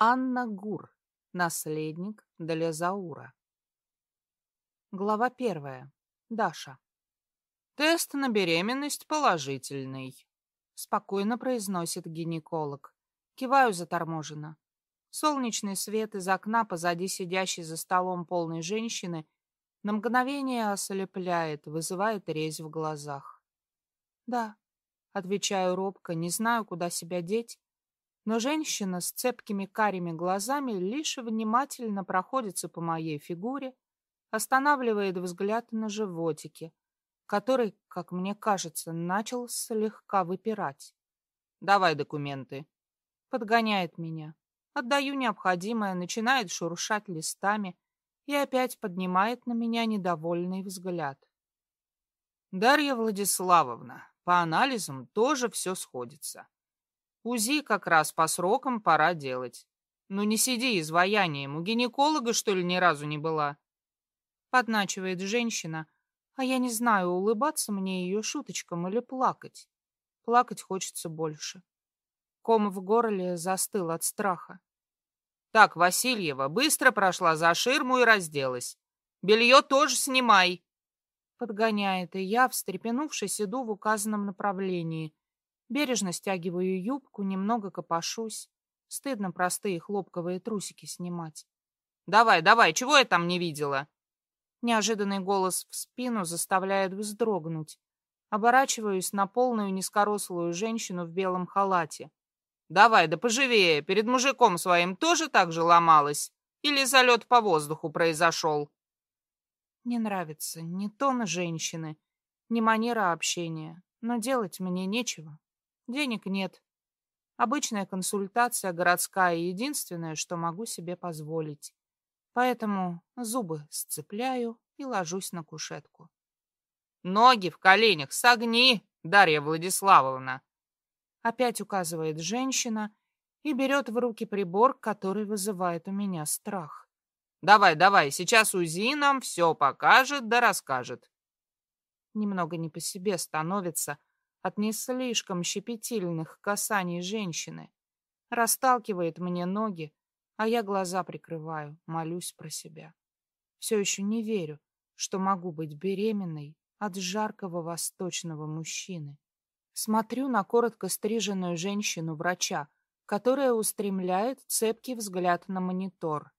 Анна Гур, наследник Далезаура. Глава первая. Даша. Тест на беременность положительный, спокойно произносит гинеколог. Киваю заторможенно. Солнечный свет из окна позади сидящей за столом полной женщины на мгновение ослепляет, вызывает резь в глазах. «Да», — отвечаю робко, не знаю, куда себя деть, но женщина с цепкими карими глазами лишь внимательно проходится по моей фигуре, останавливает взгляд на животике, который, как мне кажется, начал слегка выпирать. «Давай документы». Подгоняет меня. Отдаю необходимое, начинает шуршать листами и опять поднимает на меня недовольный взгляд. «Дарья Владиславовна, по анализам тоже все сходится. УЗИ как раз по срокам пора делать. Ну не сиди изваянием, у гинеколога, что ли, ни разу не была?» Подначивает женщина, а я не знаю, улыбаться мне ее шуточкам или плакать. Плакать хочется больше. Ком в горле застыл от страха. «Так, Васильева, быстро прошла за ширму и разделась. Белье тоже снимай!» Подгоняет, и я, встрепенувшись, иду в указанном направлении — Бережно стягиваю юбку, немного копошусь. Стыдно простые хлопковые трусики снимать. «Давай, давай, чего я там не видела?» Неожиданный голос в спину заставляет вздрогнуть. Оборачиваюсь на полную низкорослую женщину в белом халате. «Давай, да поживее, перед мужиком своим тоже так же ломалась? Или залет по воздуху произошел?» Не нравится ни тон женщины, ни манера общения, но делать мне нечего. Денег нет. Обычная консультация городская единственное, что могу себе позволить. Поэтому зубы сцепляю и ложусь на кушетку. Ноги в коленях согни, Дарья Владиславовна. Опять указывает женщина и берет в руки прибор, который вызывает у меня страх. Давай, давай, сейчас УЗИ нам все покажет да расскажет. Немного не по себе становится, от не слишком щепетильных касаний женщины. Расталкивает мне ноги, а я глаза прикрываю, молюсь про себя. Все еще не верю, что могу быть беременной от жаркого восточного мужчины. Смотрю на коротко стриженную женщину-врача, которая устремляет цепкий взгляд на монитор.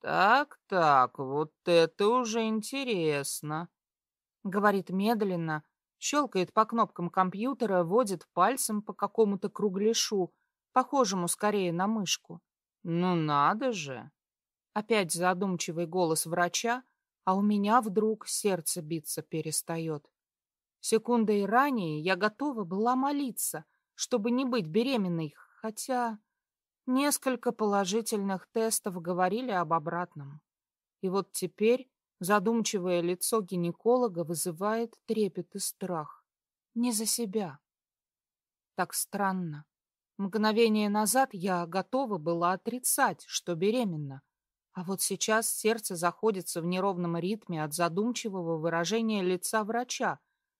«Так-так, вот это уже интересно», — говорит медленно, щелкает по кнопкам компьютера, водит пальцем по какому-то кругляшу, похожему скорее на мышку. «Ну надо же!» Опять задумчивый голос врача, а у меня вдруг сердце биться перестает. Секундой ранее я готова была молиться, чтобы не быть беременной, хотя несколько положительных тестов говорили об обратном. И вот теперь Задумчивое лицо гинеколога вызывает трепет и страх. Не за себя. Так странно. Мгновение назад я готова была отрицать, что беременна. А вот сейчас сердце заходится в неровном ритме от задумчивого выражения лица врача.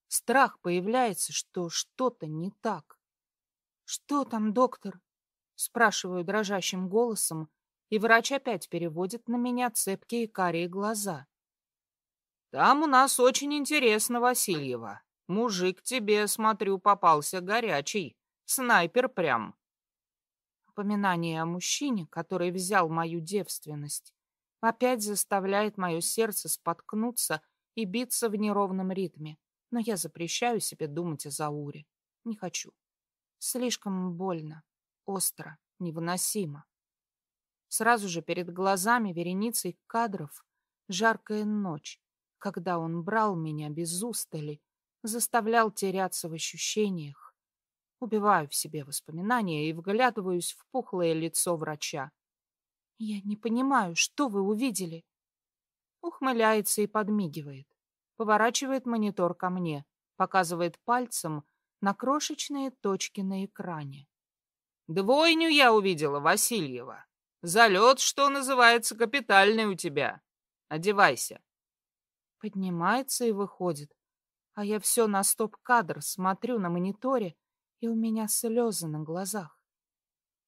Страх появляется, что что-то не так. «Что там, доктор?» — спрашиваю дрожащим голосом, и врач опять переводит на меня цепкие карие глаза. Там у нас очень интересно, Васильева. Мужик тебе, смотрю, попался горячий. Снайпер прям. Упоминание о мужчине, который взял мою девственность, опять заставляет мое сердце споткнуться и биться в неровном ритме. Но я запрещаю себе думать о Зауре. Не хочу. Слишком больно, остро, невыносимо. Сразу же перед глазами вереницей кадров жаркая ночь, когда он брал меня без устали, заставлял теряться в ощущениях. Убиваю в себе воспоминания и вглядываюсь в пухлое лицо врача. «Я не понимаю, что вы увидели?» Ухмыляется и подмигивает. Поворачивает монитор ко мне, показывает пальцем на крошечные точки на экране. «Двойню я увидела, Васильева. Залет, что называется, капитальный у тебя. Одевайся» поднимается и выходит. А я все на стоп-кадр смотрю на мониторе, и у меня слезы на глазах.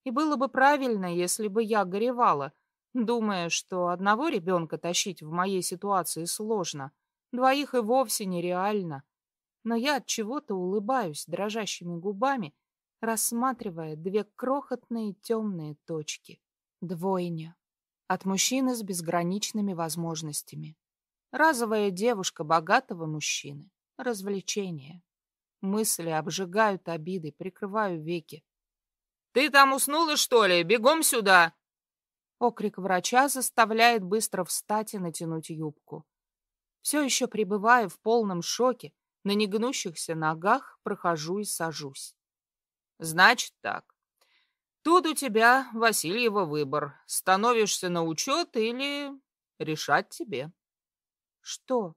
И было бы правильно, если бы я горевала, думая, что одного ребенка тащить в моей ситуации сложно, двоих и вовсе нереально. Но я от чего-то улыбаюсь дрожащими губами, рассматривая две крохотные темные точки. Двойня. От мужчины с безграничными возможностями. Разовая девушка богатого мужчины. Развлечение. Мысли обжигают обиды, прикрываю веки. «Ты там уснула, что ли? Бегом сюда!» Окрик врача заставляет быстро встать и натянуть юбку. Все еще пребывая в полном шоке, на негнущихся ногах прохожу и сажусь. «Значит так. Тут у тебя, Васильева, выбор. Становишься на учет или решать тебе». Что?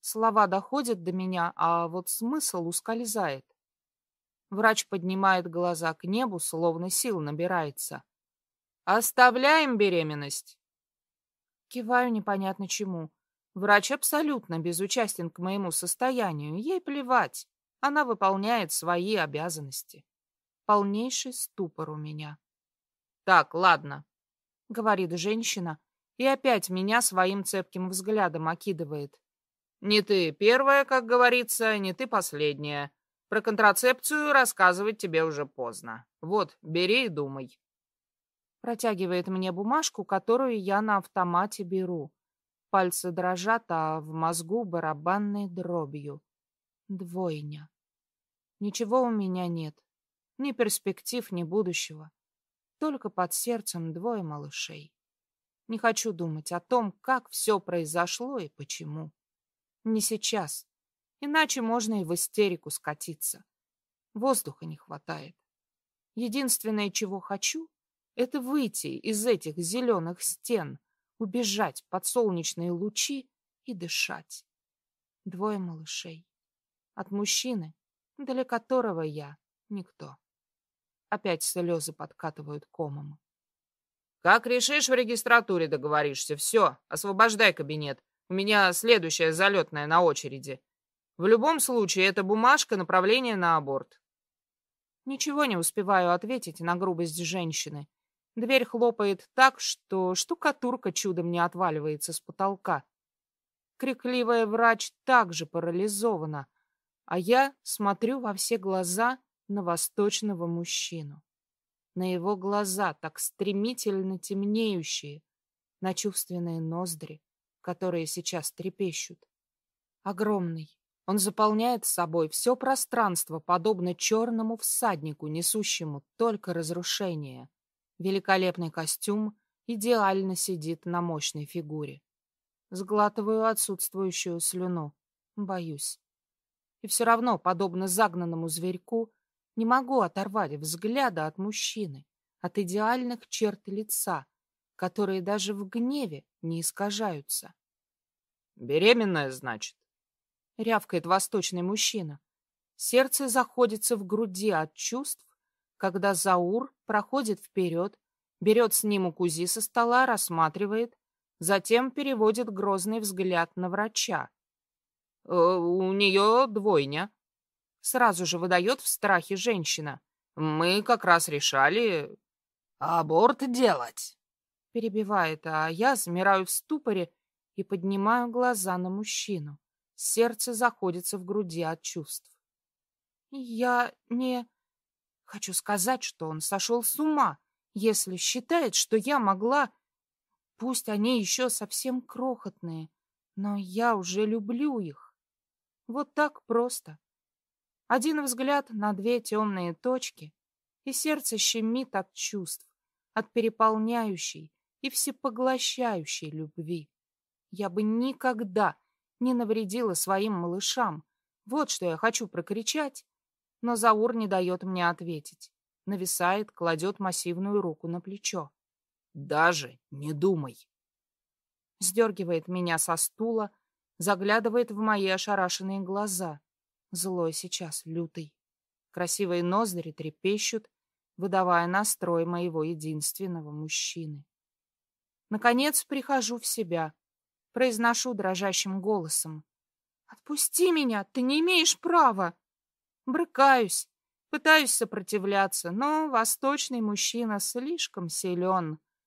Слова доходят до меня, а вот смысл ускользает. Врач поднимает глаза к небу, словно сил набирается. «Оставляем беременность!» Киваю непонятно чему. Врач абсолютно безучастен к моему состоянию. Ей плевать. Она выполняет свои обязанности. Полнейший ступор у меня. «Так, ладно», — говорит женщина, и опять меня своим цепким взглядом окидывает. «Не ты первая, как говорится, не ты последняя. Про контрацепцию рассказывать тебе уже поздно. Вот, бери и думай». Протягивает мне бумажку, которую я на автомате беру. Пальцы дрожат, а в мозгу барабанной дробью. Двойня. Ничего у меня нет. Ни перспектив, ни будущего. Только под сердцем двое малышей. Не хочу думать о том, как все произошло и почему. Не сейчас. Иначе можно и в истерику скатиться. Воздуха не хватает. Единственное, чего хочу, это выйти из этих зеленых стен, убежать под солнечные лучи и дышать. Двое малышей. От мужчины, для которого я никто. Опять слезы подкатывают комом. Как решишь, в регистратуре договоришься. Все, освобождай кабинет. У меня следующая залетная на очереди. В любом случае, это бумажка направления на аборт. Ничего не успеваю ответить на грубость женщины. Дверь хлопает так, что штукатурка чудом не отваливается с потолка. Крикливая врач также парализована, а я смотрю во все глаза на восточного мужчину на его глаза, так стремительно темнеющие, на чувственные ноздри, которые сейчас трепещут. Огромный. Он заполняет собой все пространство, подобно черному всаднику, несущему только разрушение. Великолепный костюм идеально сидит на мощной фигуре. Сглатываю отсутствующую слюну. Боюсь. И все равно, подобно загнанному зверьку, не могу оторвать взгляда от мужчины, от идеальных черт лица, которые даже в гневе не искажаются. «Беременная, значит?» — рявкает восточный мужчина. Сердце заходится в груди от чувств, когда Заур проходит вперед, берет с ним УЗИ со стола, рассматривает, затем переводит грозный взгляд на врача. «Э, «У нее двойня», Сразу же выдает в страхе женщина. Мы как раз решали аборт делать. Перебивает, а я замираю в ступоре и поднимаю глаза на мужчину. Сердце заходится в груди от чувств. Я не... Хочу сказать, что он сошел с ума, если считает, что я могла... Пусть они еще совсем крохотные, но я уже люблю их. Вот так просто. Один взгляд на две темные точки, и сердце щемит от чувств, от переполняющей и всепоглощающей любви. Я бы никогда не навредила своим малышам. Вот что я хочу прокричать. Но Заур не дает мне ответить. Нависает, кладет массивную руку на плечо. «Даже не думай!» Сдергивает меня со стула, заглядывает в мои ошарашенные глаза злой сейчас, лютый. Красивые ноздри трепещут, выдавая настрой моего единственного мужчины. Наконец прихожу в себя, произношу дрожащим голосом. «Отпусти меня, ты не имеешь права!» Брыкаюсь, пытаюсь сопротивляться, но восточный мужчина слишком силен,